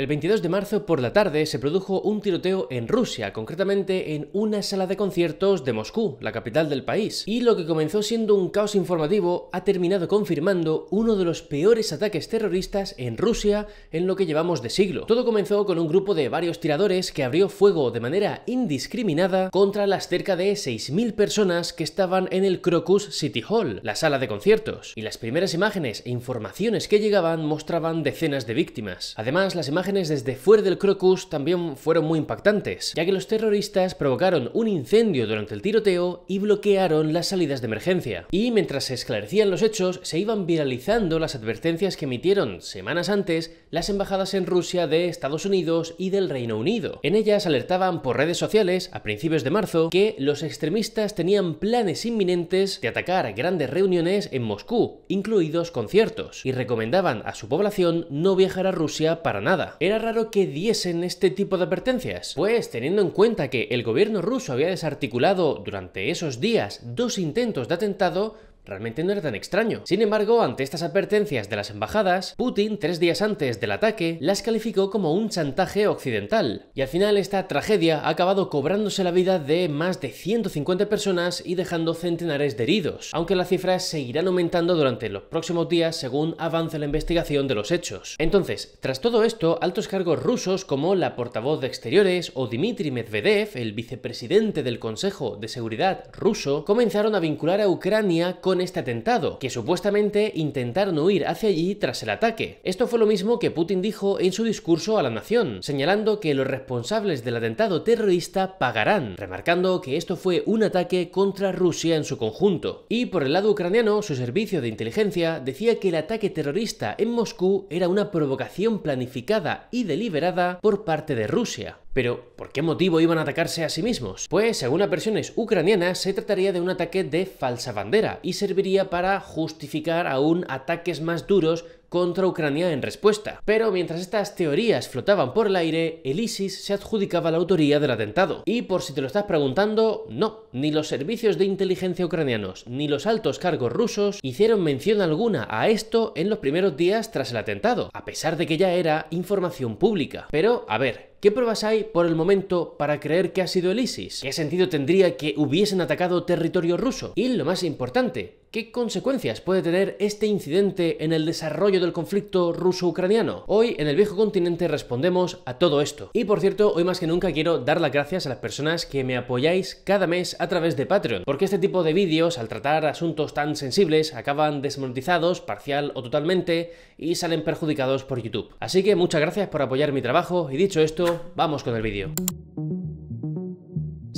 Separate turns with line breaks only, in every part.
El 22 de marzo por la tarde se produjo un tiroteo en Rusia, concretamente en una sala de conciertos de Moscú, la capital del país, y lo que comenzó siendo un caos informativo ha terminado confirmando uno de los peores ataques terroristas en Rusia en lo que llevamos de siglo. Todo comenzó con un grupo de varios tiradores que abrió fuego de manera indiscriminada contra las cerca de 6.000 personas que estaban en el Crocus City Hall, la sala de conciertos, y las primeras imágenes e informaciones que llegaban mostraban decenas de víctimas. Además, las imágenes desde fuera del Crocus también fueron muy impactantes, ya que los terroristas provocaron un incendio durante el tiroteo y bloquearon las salidas de emergencia. Y mientras se esclarecían los hechos, se iban viralizando las advertencias que emitieron semanas antes las embajadas en Rusia de Estados Unidos y del Reino Unido. En ellas alertaban por redes sociales, a principios de marzo, que los extremistas tenían planes inminentes de atacar grandes reuniones en Moscú, incluidos conciertos, y recomendaban a su población no viajar a Rusia para nada era raro que diesen este tipo de advertencias, pues teniendo en cuenta que el gobierno ruso había desarticulado durante esos días dos intentos de atentado, Realmente no era tan extraño. Sin embargo, ante estas advertencias de las embajadas, Putin, tres días antes del ataque, las calificó como un chantaje occidental. Y al final esta tragedia ha acabado cobrándose la vida de más de 150 personas y dejando centenares de heridos, aunque las cifras seguirán aumentando durante los próximos días según avance la investigación de los hechos. Entonces, tras todo esto, altos cargos rusos como la portavoz de Exteriores o Dmitry Medvedev, el vicepresidente del Consejo de Seguridad ruso, comenzaron a vincular a Ucrania con este atentado, que supuestamente intentaron huir hacia allí tras el ataque. Esto fue lo mismo que Putin dijo en su discurso a la nación, señalando que los responsables del atentado terrorista pagarán, remarcando que esto fue un ataque contra Rusia en su conjunto. Y por el lado ucraniano, su servicio de inteligencia decía que el ataque terrorista en Moscú era una provocación planificada y deliberada por parte de Rusia. Pero, ¿por qué motivo iban a atacarse a sí mismos? Pues, según las versiones ucranianas, se trataría de un ataque de falsa bandera y serviría para justificar aún ataques más duros contra Ucrania en respuesta. Pero mientras estas teorías flotaban por el aire, el ISIS se adjudicaba la autoría del atentado. Y por si te lo estás preguntando, no, ni los servicios de inteligencia ucranianos ni los altos cargos rusos hicieron mención alguna a esto en los primeros días tras el atentado, a pesar de que ya era información pública. Pero, a ver, ¿Qué pruebas hay por el momento para creer que ha sido el ISIS? ¿Qué sentido tendría que hubiesen atacado territorio ruso? Y lo más importante, ¿Qué consecuencias puede tener este incidente en el desarrollo del conflicto ruso-ucraniano? Hoy en el viejo continente respondemos a todo esto. Y por cierto, hoy más que nunca quiero dar las gracias a las personas que me apoyáis cada mes a través de Patreon, porque este tipo de vídeos, al tratar asuntos tan sensibles, acaban desmonetizados parcial o totalmente y salen perjudicados por YouTube. Así que muchas gracias por apoyar mi trabajo y dicho esto, vamos con el vídeo.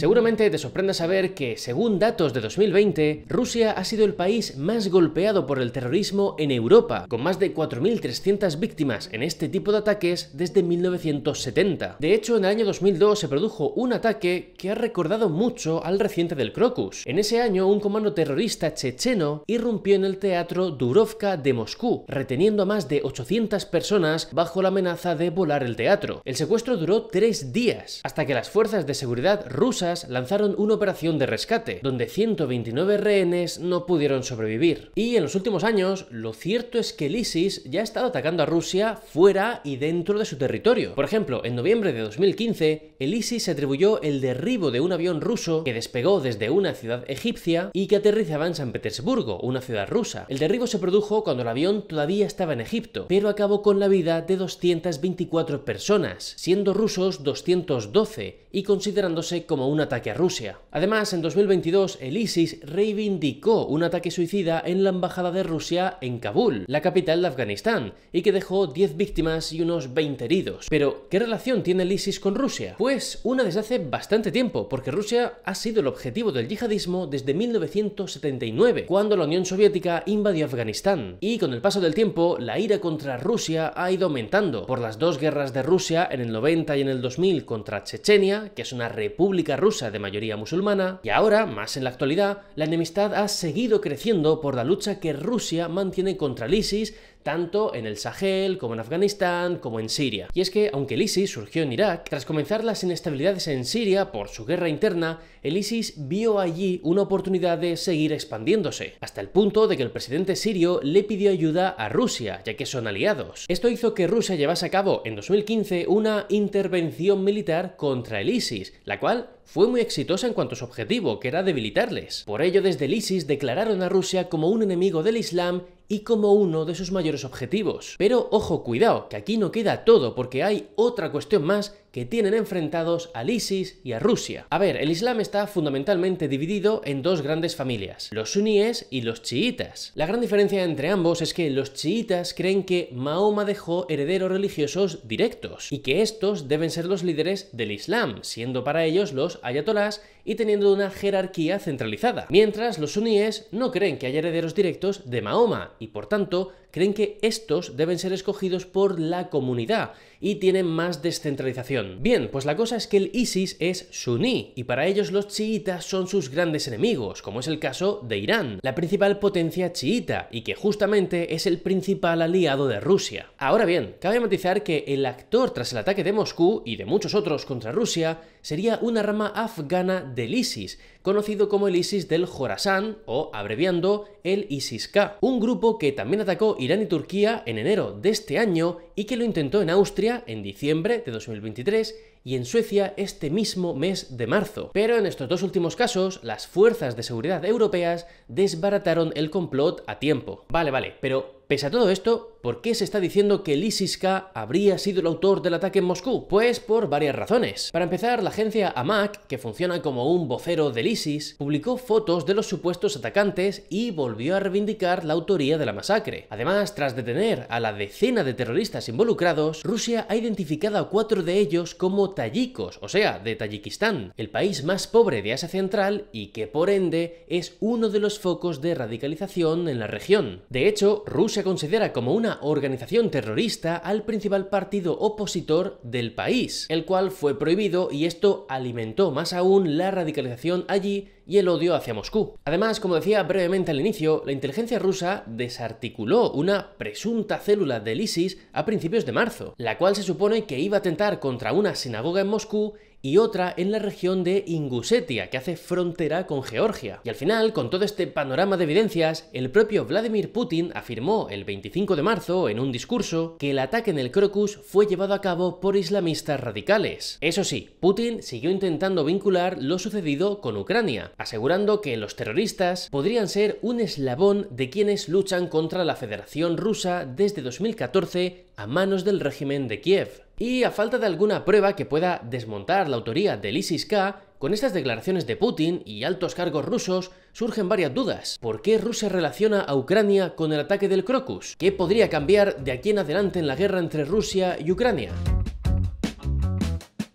Seguramente te sorprenda saber que, según datos de 2020, Rusia ha sido el país más golpeado por el terrorismo en Europa, con más de 4.300 víctimas en este tipo de ataques desde 1970. De hecho, en el año 2002 se produjo un ataque que ha recordado mucho al reciente del Crocus. En ese año, un comando terrorista checheno irrumpió en el teatro Durovka de Moscú, reteniendo a más de 800 personas bajo la amenaza de volar el teatro. El secuestro duró tres días, hasta que las fuerzas de seguridad rusas lanzaron una operación de rescate, donde 129 rehenes no pudieron sobrevivir. Y en los últimos años, lo cierto es que el ISIS ya ha estado atacando a Rusia fuera y dentro de su territorio. Por ejemplo, en noviembre de 2015, el ISIS se atribuyó el derribo de un avión ruso que despegó desde una ciudad egipcia y que aterrizaba en San Petersburgo, una ciudad rusa. El derribo se produjo cuando el avión todavía estaba en Egipto, pero acabó con la vida de 224 personas, siendo rusos 212 y considerándose como un ataque a Rusia. Además, en 2022, el ISIS reivindicó un ataque suicida en la embajada de Rusia en Kabul, la capital de Afganistán, y que dejó 10 víctimas y unos 20 heridos. Pero, ¿qué relación tiene el ISIS con Rusia? Pues una desde hace bastante tiempo, porque Rusia ha sido el objetivo del yihadismo desde 1979, cuando la Unión Soviética invadió Afganistán. Y con el paso del tiempo, la ira contra Rusia ha ido aumentando por las dos guerras de Rusia en el 90 y en el 2000 contra Chechenia, que es una república rusa de mayoría musulmana, y ahora, más en la actualidad, la enemistad ha seguido creciendo por la lucha que Rusia mantiene contra el ISIS tanto en el Sahel como en Afganistán como en Siria. Y es que, aunque el ISIS surgió en Irak, tras comenzar las inestabilidades en Siria por su guerra interna, el ISIS vio allí una oportunidad de seguir expandiéndose, hasta el punto de que el presidente sirio le pidió ayuda a Rusia, ya que son aliados. Esto hizo que Rusia llevase a cabo en 2015 una intervención militar contra el ISIS, la cual fue muy exitosa en cuanto a su objetivo, que era debilitarles. Por ello, desde el ISIS declararon a Rusia como un enemigo del Islam y como uno de sus mayores objetivos. Pero ojo, cuidado, que aquí no queda todo porque hay otra cuestión más que tienen enfrentados al ISIS y a Rusia. A ver, el Islam está fundamentalmente dividido en dos grandes familias, los suníes y los chiitas. La gran diferencia entre ambos es que los chiitas creen que Mahoma dejó herederos religiosos directos y que estos deben ser los líderes del Islam, siendo para ellos los ayatolás y teniendo una jerarquía centralizada. Mientras los suníes no creen que haya herederos directos de Mahoma y por tanto creen que estos deben ser escogidos por la comunidad y tienen más descentralización. Bien, pues la cosa es que el ISIS es suní y para ellos los chiitas son sus grandes enemigos, como es el caso de Irán, la principal potencia chiita y que justamente es el principal aliado de Rusia. Ahora bien, cabe matizar que el actor tras el ataque de Moscú y de muchos otros contra Rusia sería una rama afgana del ISIS, conocido como el ISIS del Jorasán o, abreviando, el ISIS-K, un grupo que también atacó Irán y Turquía en enero de este año y que lo intentó en Austria en diciembre de 2023 y en Suecia este mismo mes de marzo. Pero en estos dos últimos casos, las fuerzas de seguridad europeas desbarataron el complot a tiempo. Vale, vale, pero pese a todo esto, ¿Por qué se está diciendo que el k habría sido el autor del ataque en Moscú? Pues por varias razones. Para empezar, la agencia AMAC, que funciona como un vocero del ISIS, publicó fotos de los supuestos atacantes y volvió a reivindicar la autoría de la masacre. Además, tras detener a la decena de terroristas involucrados, Rusia ha identificado a cuatro de ellos como tayikos, o sea, de Tayikistán, el país más pobre de Asia Central y que por ende es uno de los focos de radicalización en la región. De hecho, Rusia considera como una organización terrorista al principal partido opositor del país, el cual fue prohibido y esto alimentó más aún la radicalización allí y el odio hacia Moscú. Además, como decía brevemente al inicio, la inteligencia rusa desarticuló una presunta célula del ISIS a principios de marzo, la cual se supone que iba a atentar contra una sinagoga en Moscú y otra en la región de Ingusetia, que hace frontera con Georgia. Y al final, con todo este panorama de evidencias, el propio Vladimir Putin afirmó el 25 de marzo en un discurso que el ataque en el Crocus fue llevado a cabo por islamistas radicales. Eso sí, Putin siguió intentando vincular lo sucedido con Ucrania, asegurando que los terroristas podrían ser un eslabón de quienes luchan contra la Federación Rusa desde 2014 a manos del régimen de Kiev. Y a falta de alguna prueba que pueda desmontar la autoría del ISIS-K, con estas declaraciones de Putin y altos cargos rusos surgen varias dudas. ¿Por qué Rusia relaciona a Ucrania con el ataque del Crocus? ¿Qué podría cambiar de aquí en adelante en la guerra entre Rusia y Ucrania?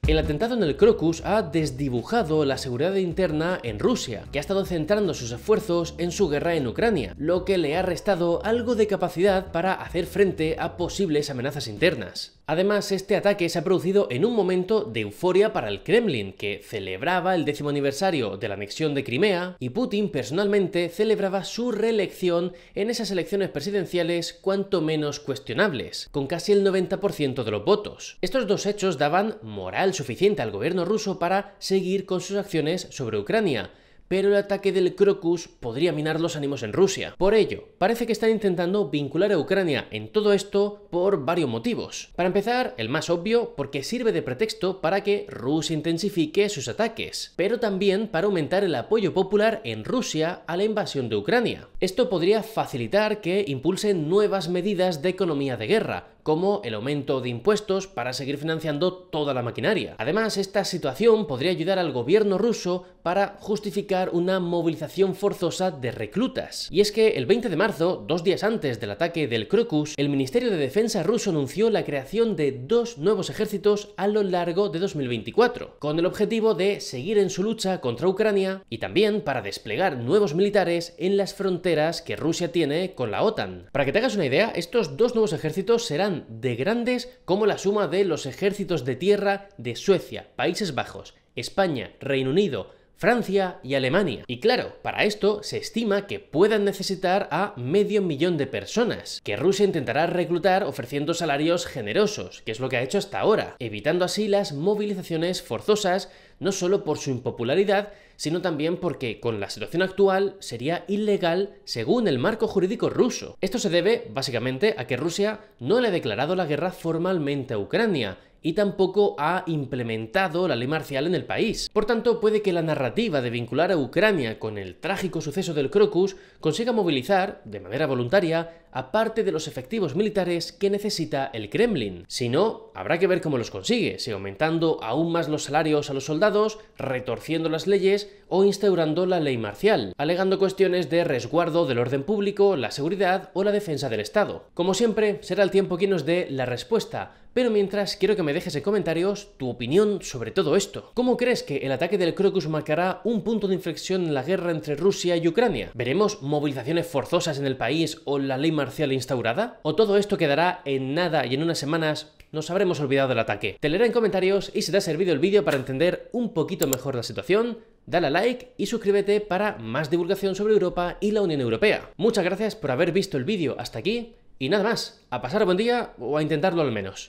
El atentado en el Crocus ha desdibujado la seguridad interna en Rusia, que ha estado centrando sus esfuerzos en su guerra en Ucrania, lo que le ha restado algo de capacidad para hacer frente a posibles amenazas internas. Además, este ataque se ha producido en un momento de euforia para el Kremlin, que celebraba el décimo aniversario de la anexión de Crimea, y Putin personalmente celebraba su reelección en esas elecciones presidenciales cuanto menos cuestionables, con casi el 90% de los votos. Estos dos hechos daban moral suficiente al gobierno ruso para seguir con sus acciones sobre Ucrania, pero el ataque del Crocus podría minar los ánimos en Rusia. Por ello, parece que están intentando vincular a Ucrania en todo esto por varios motivos. Para empezar, el más obvio, porque sirve de pretexto para que Rusia intensifique sus ataques, pero también para aumentar el apoyo popular en Rusia a la invasión de Ucrania. Esto podría facilitar que impulsen nuevas medidas de economía de guerra, como el aumento de impuestos para seguir financiando toda la maquinaria. Además, esta situación podría ayudar al gobierno ruso para justificar una movilización forzosa de reclutas. Y es que el 20 de marzo, dos días antes del ataque del Crocus, el Ministerio de Defensa ruso anunció la creación de dos nuevos ejércitos a lo largo de 2024, con el objetivo de seguir en su lucha contra Ucrania y también para desplegar nuevos militares en las fronteras que Rusia tiene con la OTAN. Para que te hagas una idea, estos dos nuevos ejércitos serán de grandes como la suma de los ejércitos de tierra de Suecia, Países Bajos, España, Reino Unido, Francia y Alemania. Y claro, para esto se estima que puedan necesitar a medio millón de personas, que Rusia intentará reclutar ofreciendo salarios generosos, que es lo que ha hecho hasta ahora, evitando así las movilizaciones forzosas no solo por su impopularidad, sino también porque con la situación actual sería ilegal según el marco jurídico ruso. Esto se debe, básicamente, a que Rusia no le ha declarado la guerra formalmente a Ucrania y tampoco ha implementado la ley marcial en el país. Por tanto, puede que la narrativa de vincular a Ucrania con el trágico suceso del Crocus consiga movilizar, de manera voluntaria, aparte de los efectivos militares que necesita el Kremlin. Si no, habrá que ver cómo los consigue, si aumentando aún más los salarios a los soldados, retorciendo las leyes o instaurando la ley marcial, alegando cuestiones de resguardo del orden público, la seguridad o la defensa del Estado. Como siempre, será el tiempo quien nos dé la respuesta, pero mientras quiero que me dejes en comentarios tu opinión sobre todo esto. ¿Cómo crees que el ataque del Crocus marcará un punto de inflexión en la guerra entre Rusia y Ucrania? ¿Veremos movilizaciones forzosas en el país o la ley marcial instaurada? ¿O todo esto quedará en nada y en unas semanas nos habremos olvidado del ataque? Te leeré en comentarios y si te ha servido el vídeo para entender un poquito mejor la situación, dale a like y suscríbete para más divulgación sobre Europa y la Unión Europea. Muchas gracias por haber visto el vídeo hasta aquí y nada más, a pasar buen día o a intentarlo al menos.